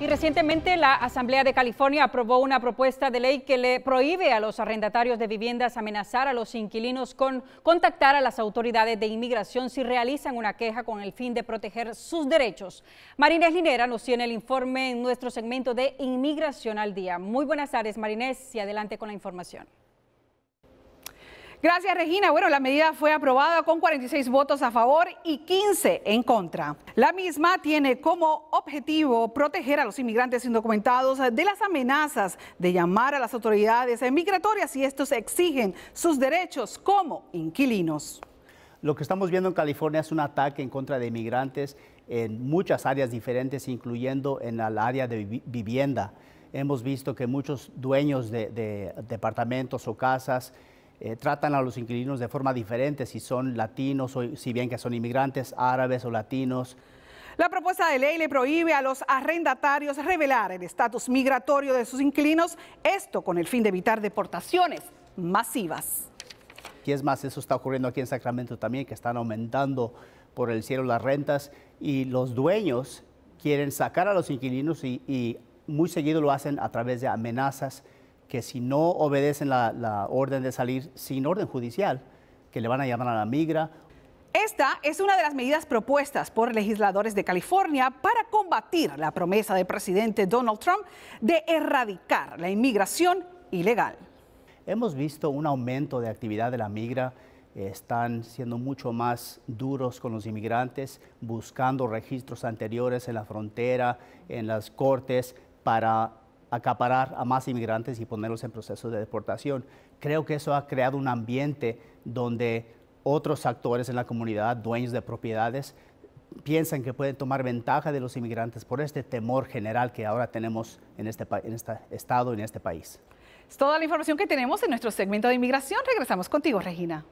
Y recientemente la Asamblea de California aprobó una propuesta de ley que le prohíbe a los arrendatarios de viviendas amenazar a los inquilinos con contactar a las autoridades de inmigración si realizan una queja con el fin de proteger sus derechos. Marinés Linera nos tiene el informe en nuestro segmento de Inmigración al Día. Muy buenas tardes, Marinés, y adelante con la información. Gracias, Regina. Bueno, la medida fue aprobada con 46 votos a favor y 15 en contra. La misma tiene como objetivo proteger a los inmigrantes indocumentados de las amenazas de llamar a las autoridades migratorias si estos exigen sus derechos como inquilinos. Lo que estamos viendo en California es un ataque en contra de inmigrantes en muchas áreas diferentes, incluyendo en el área de vivienda. Hemos visto que muchos dueños de, de departamentos o casas eh, tratan a los inquilinos de forma diferente, si son latinos o si bien que son inmigrantes árabes o latinos. La propuesta de ley le prohíbe a los arrendatarios revelar el estatus migratorio de sus inquilinos, esto con el fin de evitar deportaciones masivas. Y es más, eso está ocurriendo aquí en Sacramento también, que están aumentando por el cielo las rentas y los dueños quieren sacar a los inquilinos y muy seguido lo hacen a través de amenazas que si no obedecen la, orden de salir sin orden judicial, que le van a llamar a la migra. Esta es una de las medidas propuestas por legisladores de California para combatir la promesa del presidente Donald Trump de erradicar la inmigración ilegal. Hemos visto un aumento de actividad de la migra están siendo mucho más duros con los inmigrantes, buscando registros anteriores en la frontera, en las cortes, para acaparar a más inmigrantes y ponerlos en proceso de deportación. Creo que eso ha creado un ambiente donde otros actores en la comunidad, dueños de propiedades, piensan que pueden tomar ventaja de los inmigrantes por este temor general que ahora tenemos en este, en este estado, en este país. Es toda la información que tenemos en nuestro segmento de inmigración. Regresamos contigo, Regina.